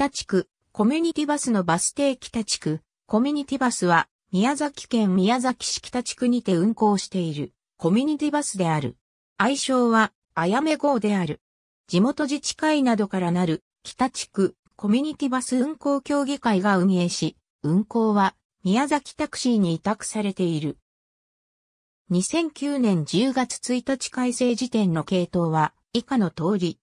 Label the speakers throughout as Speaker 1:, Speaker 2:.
Speaker 1: 北地区、コミュニティバスのバス停北地区、コミュニティバスは、
Speaker 2: 宮崎県宮崎市北地区にて運行している、コミュニティバスである。愛称は、あやめ号である。地元自治会などからなる、北地区、コミュニティバス運行協議会が運営し、運行は、宮崎タクシーに委託されている。2009年10月1日改正時点の系統は、以下の通り、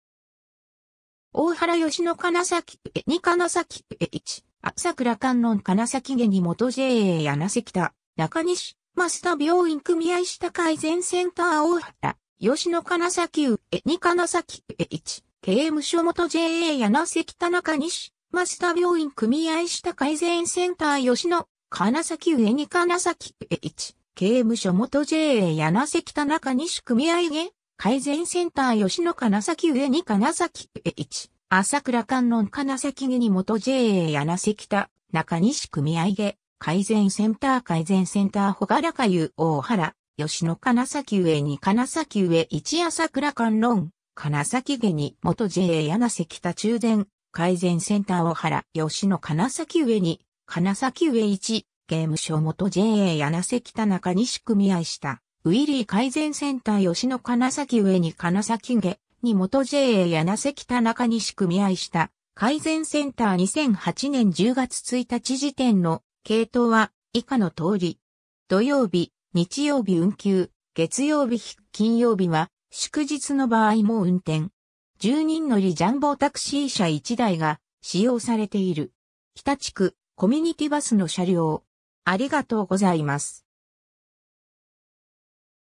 Speaker 2: 大原吉野金崎区に金崎区一、朝倉観音金崎家に元 JA 柳瀬北、中西、増田病院組合下改善センター大原、吉野金崎区に金崎区一、刑務所元 JA 柳瀬北中西、増田病院組合下改善センター吉野、金崎上に金崎区一、刑務所元 JA 柳瀬北中西組合家、改善センター吉野金崎上に金崎へ1、朝倉観音金崎木に元 JA 柳瀬北、中西組合下、改善センター改善センターほがらかゆ大原、吉野金崎上に金崎上一朝倉観音、金崎下に元 JA 柳瀬北中電、改善センター大原、吉野金崎上に、金崎上一、刑務所元 JA 柳瀬北中西組合下。ウィリー改善センター吉野金崎上に金崎下に元 JA 柳関田中西組合した改善センター2008年10月1日時点の系統は以下の通り。土曜日、日曜日運休、月曜日、金曜日は祝日の場合も運転。10人乗りジャンボタクシー車1台が
Speaker 1: 使用されている。北地区コミュニティバスの車両。ありがとうございます。